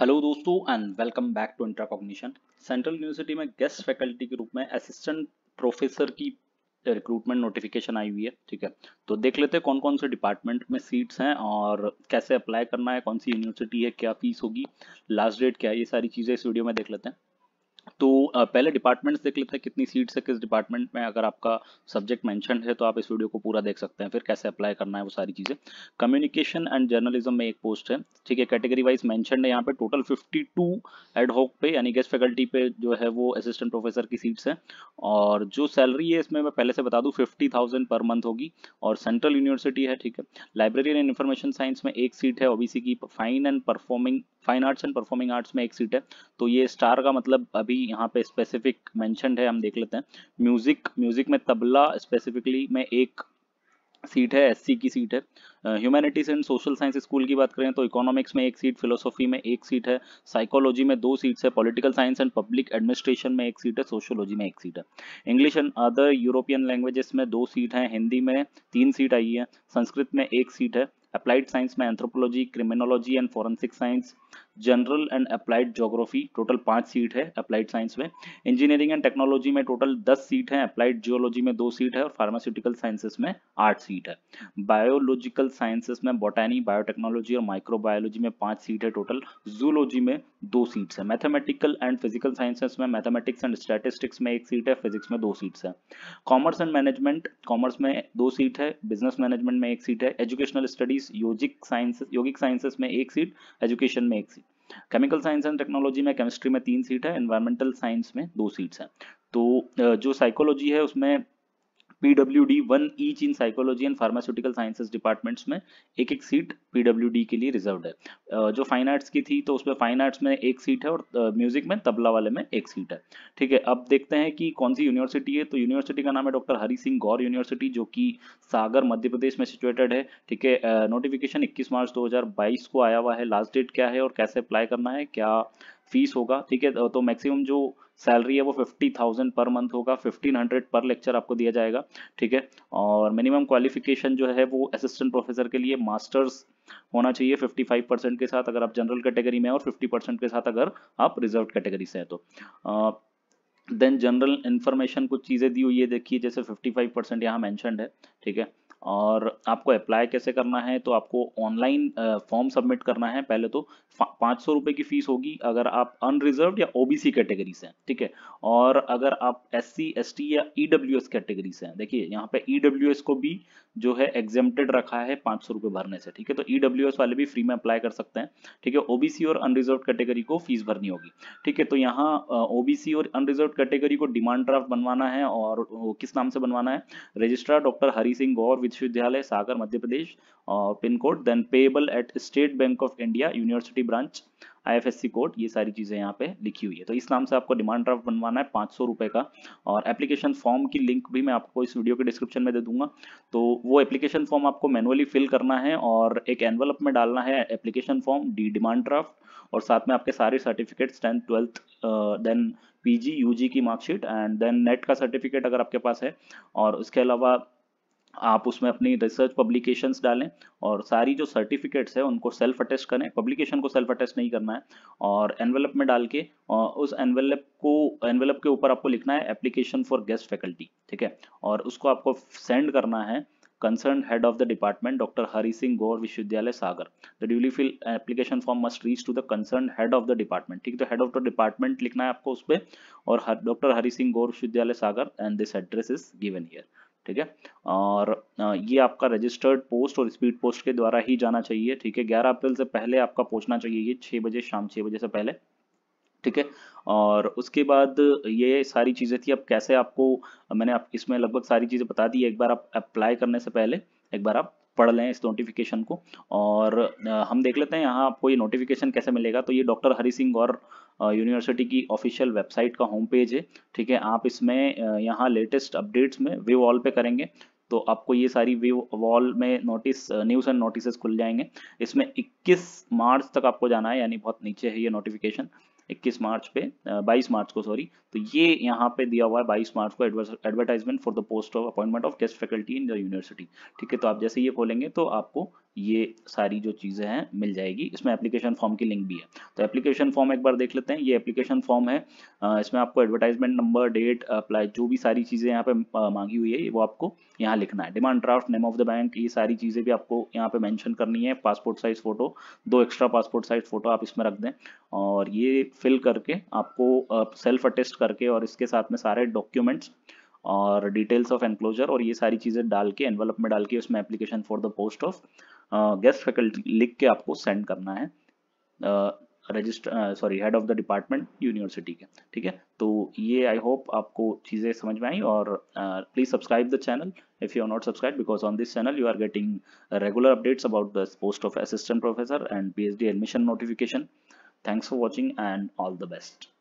hello दोस्तों and welcome back to इंट्राकॉग्निशन central university में गेस्ट फैकल्टी के रूप में असिस्टेंट प्रोफेसर की रिक्रूटमेंट नोटिफिकेशन आई हुई है ठीक है तो देख लेते हैं कौन कौन से डिपार्टमेंट में सीट्स हैं और कैसे अप्लाई करना है कौन सी यूनिवर्सिटी है क्या फीस होगी लास्ट डेट क्या है ये सारी चीज़ें इस वीडियो में देख लेते हैं तो पहले डिपार्टमेंट्स देख लेते हैं कितनी सीट्स है किस डिपार्टमेंट में अगर आपका सब्जेक्ट मैंशन है तो आप इस वीडियो को पूरा देख सकते हैं फिर कैसे अप्लाई करना है वो सारी चीज़ें कम्युनिकेशन एंड जर्नलिज्म में एक पोस्ट है ठीक है कैटेगरी वाइज मैंशन है यहाँ पे टोटल फिफ्टी टू एडहॉक पे यानी गेस्ट फैकल्टी पे जो है वो असिस्टेंट प्रोफेसर की सीट्स हैं और जो सैलरी है इसमें मैं पहले से बता दूँ फिफ्टी थाउजेंड पर मंथ होगी और सेंट्रल यूनिवर्सिटी है ठीक है लाइब्रेरी एंड इन्फॉर्मेशन साइंस में एक सीट है ओबीसी की fine and performing fine arts and performing arts में एक सीट है तो ये स्टार का मतलब अभी यहाँ पे स्पेसिफिक मैंशनड है हम देख लेते हैं म्यूजिक म्यूजिक में तबला स्पेसिफिकली में एक सीट है एससी की सीट है humanities and social science school की बात करें तो इकोनॉमिक्स में एक सीट फिलोसॉफी में एक सीट है साइकोलॉजी में दो सीट्स है political science and public administration में एक सीट है सोशोलॉजी में एक सीट है English and other European languages में दो सीट है हिंदी में तीन सीट आई है संस्कृत में एक सीट है applied science में anthropology criminology and forensic science general and applied geography total पांच सीट है अप्लाइड साइंस में इंजीनियरिंग एंड टेक्नोलॉजी में टोटल दस सीट है अप्लाइड जियोलॉजी में दो सीट है और फार्मास्यूटिकल साइंसेस में आठ सीट है बायोलॉजिकल साइंसेस में बोटानी बायोटेक्नोलॉजी और माइक्रोबायोलॉजी में पांच सीट है टोटल जूलॉजी में दो सीट्स है मैथमेटिकल एंड फिजिकल साइंसेस में मैथमेटिक्स एंड स्टैटिस्टिक्स में एक सीट है फिजिक्स में दो सीट्स है कॉमर्स एंड मैनेजमेंट कॉमर्स में दो सीट है बिजनेस मैनेजमेंट में एक सीट है educational studies yogic science yogic sciences में एक सीट एजुकेशन में एक seat chemical science and technology में केमिस्ट्री में तीन सीट है एनवायरमेंटल साइंस में दो सीट्स हैं तो जो साइकोलॉजी है उसमें PWD one each in psychology and pharmaceutical sciences departments में एक एक सीट पीडब्ल्यू डी के लिए रिजर्व है जो फाइन आर्ट्स की थी तो उसमें फाइन आर्ट्स में एक सीट है और म्यूजिक में तबला वाले में एक सीट है ठीक है अब देखते हैं कि कौन सी यूनिवर्सिटी है तो यूनिवर्सिटी का नाम है डॉक्टर हरी सिंह गौर यूनिवर्सिटी जो कि सागर मध्य प्रदेश में सिचुएटेड है ठीक है नोटिफिकेशन इक्कीस मार्च दो को आया हुआ है लास्ट डेट क्या है और कैसे अप्लाई करना है क्या फीस होगा ठीक है तो मैक्सिमम तो जो सैलरी है वो फिफ्टी थाउजेंड पर मंथ होगा फिफ्टीन हंड्रेड पर लेक्चर आपको दिया जाएगा ठीक है और मिनिमम क्वालिफिकेशन जो है वो असिस्टेंट प्रोफेसर के लिए मास्टर्स होना चाहिए 55 परसेंट के साथ अगर आप जनरल कैटेगरी में और 50 परसेंट के साथ अगर आप रिजर्व कैटेगरी से हैं तो आ, देन जनरल इन्फॉर्मेशन कुछ चीज़ें दी हुई है देखिए जैसे 55 परसेंट यहाँ मैंशनड है ठीक है और आपको अप्लाई कैसे करना है तो आपको ऑनलाइन फॉर्म सबमिट करना है पहले तो पाँच सौ रुपये की फीस होगी अगर आप अनरिजर्व या ओबीसी कैटेगरी से हैं ठीक है और अगर आप एस सी एस टी या ईडब्ल्यूएस कैटेगरी से हैं देखिए यहाँ पे ईडब्ल्यूएस e को भी जो है एग्जेम्प्टेड रखा है पाँच सौ रुपये भरने से ठीक है तो ईडब्ल्यूएस e एस वाले भी फ्री में अप्लाई कर सकते हैं ठीक है ओबीसी और अनरिजर्व कैटेगरी को फीस भरनी होगी ठीक है तो यहाँ ओबीसी और अनरिजर्व कैटेगरी को डिमांड ड्राफ्ट बनवाना है और किस नाम से बनवाना है registrar doctor Hari Singh Gaur Vishwavidyalaya Sagar Madhya Pradesh pin code then payable at State Bank of India university branch IFSC code ये सारी चीज़ें यहाँ पे लिखी हुई है तो इस नाम से आपको डिमांड ड्राफ्ट बनवाना है पांच सौ का और एप्लीकेशन फॉर्म की लिंक भी मैं आपको इस वीडियो के डिस्क्रिप्शन में दे दूंगा तो वो एप्लीकेशन फॉर्म आपको मैनुअली फिल करना है और एक एनवलप में डालना है application form the demand draft और साथ में आपके सारे certificates tenth twelfth then PG UG की मार्कशीट एंड देन नेट का सर्टिफिकेट अगर आपके पास है और उसके अलावा आप उसमें अपनी रिसर्च पब्लिकेशंस डालें और सारी जो सर्टिफिकेट्स है उनको सेल्फ अटेस्ट करें पब्लिकेशन को सेल्फ अटेस्ट नहीं करना है और एनवेलप में डाल के उस एनवेलप को एनवेलप के ऊपर आपको लिखना है एप्लीकेशन फॉर गेस्ट फैकल्टी ठीक है और उसको आपको सेंड करना है concern head of the department doctor Hari Singh Gaur Vishwavidyalaya Sagar the duly fill application form must reach to the concern head of the department ठीक तो हेड ऑफ द डिपार्टमेंट लिखना है आपको उस पर और doctor Hari Singh Gaur Vishwavidyalaya Sagar and this address is given here ठीक है और ये आपका रजिस्टर्ड पोस्ट और स्पीड पोस्ट के द्वारा ही जाना चाहिए ठीक है ग्यारह अप्रैल से पहले आपका पहुंचना चाहिए ये छह बजे शाम छह बजे से पहले ठीक है और उसके बाद ये सारी चीज़ें थी अब कैसे आपको मैंने आप इसमें लगभग सारी चीज़ें बता दी एक बार आप अप्लाई करने से पहले एक बार आप पढ़ लें इस नोटिफिकेशन को और हम देख लेते हैं यहाँ आपको ये नोटिफिकेशन कैसे मिलेगा तो ये डॉक्टर हरि सिंह और यूनिवर्सिटी की ऑफिशियल वेबसाइट का होम पेज है ठीक है आप इसमें यहाँ लेटेस्ट अपडेट्स में वे वॉल पे करेंगे तो आपको ये सारी व्यू वॉल में नोटिस न्यूज़ एंड नोटिस खुल जाएंगे इसमें 21 मार्च तक आपको जाना है यानी बहुत नीचे है ये नोटिफिकेशन 21 मार्च पे 22 मार्च को सॉरी तो ये यहाँ पे दिया हुआ है 22 मार्च को advertisement for the post of appointment of guest faculty in the university ठीक है तो आप जैसे ये खोलेंगे तो आपको ये सारी जो चीज़ें हैं मिल जाएगी इसमें एप्लीकेशन फॉर्म की लिंक भी है तो एप्लीकेशन फॉर्म एक बार देख लेते हैं ये एप्लीकेशन फॉर्म है इसमें आपको एडवर्टाइजमेंट नंबर डेट अप्लाई जो भी सारी चीज़ें यहाँ पे मांगी हुई है वो आपको यहाँ लिखना है demand draft name of the bank ये सारी चीज़ें भी आपको यहाँ पे मैंशन करनी है पासपोर्ट साइज फ़ोटो दो एक्स्ट्रा पासपोर्ट साइज फ़ोटो आप इसमें रख दें और ये फिल करके आपको सेल्फ अटेस्ट करके और इसके साथ में सारे डॉक्यूमेंट्स और डिटेल्स ऑफ एनक्लोजर और ये सारी चीज़ें डाल के एनवेलप में डाल के उसमें application for the post of guest faculty लिख के आपको सेंड करना है register sorry head of the department university के ठीक है तो ये आई होप आपको चीज़ें समझ में आई और please subscribe the channel if you are not subscribe because on this channel you are getting regular updates about the post of assistant professor and the admission notification thanks for watching and all the best